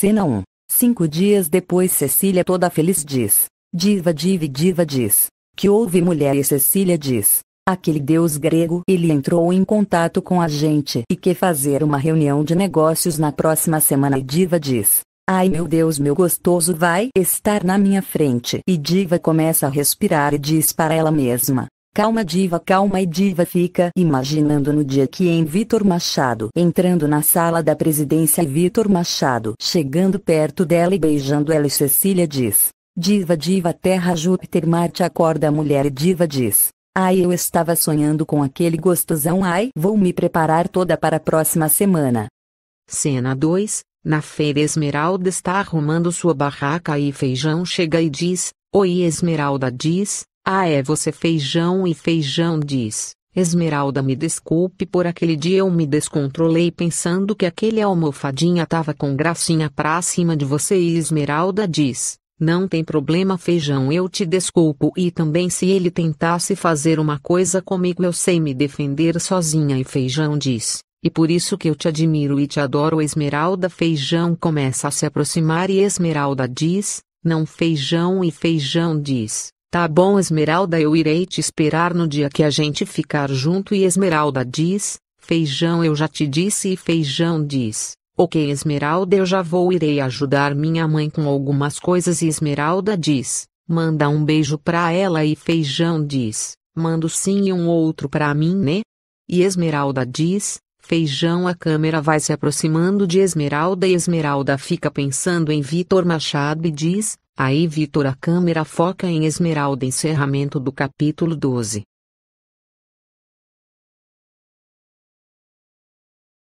Cena 1. Cinco dias depois Cecília toda feliz diz. Diva diva diva diz. Que houve mulher e Cecília diz. Aquele deus grego ele entrou em contato com a gente e quer fazer uma reunião de negócios na próxima semana e diva diz. Ai meu Deus, meu gostoso vai estar na minha frente. E Diva começa a respirar e diz para ela mesma: Calma diva calma e diva fica imaginando no dia que em Vitor Machado entrando na sala da presidência e Vitor Machado chegando perto dela e beijando ela e Cecília diz. Diva diva terra Júpiter Marte acorda a mulher e diva diz. Ai eu estava sonhando com aquele gostosão ai vou me preparar toda para a próxima semana. Cena 2, na feira Esmeralda está arrumando sua barraca e Feijão chega e diz, Oi Esmeralda diz, ah é você feijão e feijão diz. Esmeralda me desculpe por aquele dia eu me descontrolei pensando que aquele almofadinha tava com gracinha pra cima de você e Esmeralda diz. Não tem problema feijão eu te desculpo e também se ele tentasse fazer uma coisa comigo eu sei me defender sozinha e feijão diz. E por isso que eu te admiro e te adoro Esmeralda feijão começa a se aproximar e Esmeralda diz, não feijão e feijão diz, Tá bom, Esmeralda, eu irei te esperar no dia que a gente ficar junto. E Esmeralda diz: Feijão, eu já te disse. E Feijão diz: Ok, Esmeralda, eu já vou. Irei ajudar minha mãe com algumas coisas. E Esmeralda diz: Manda um beijo pra ela. E Feijão diz: Mando sim e um outro pra mim, né? E Esmeralda diz: Feijão, a câmera vai se aproximando de Esmeralda e Esmeralda fica pensando em Vitor Machado e diz: Aí Vitor a câmera foca em Esmeralda encerramento do capítulo 12.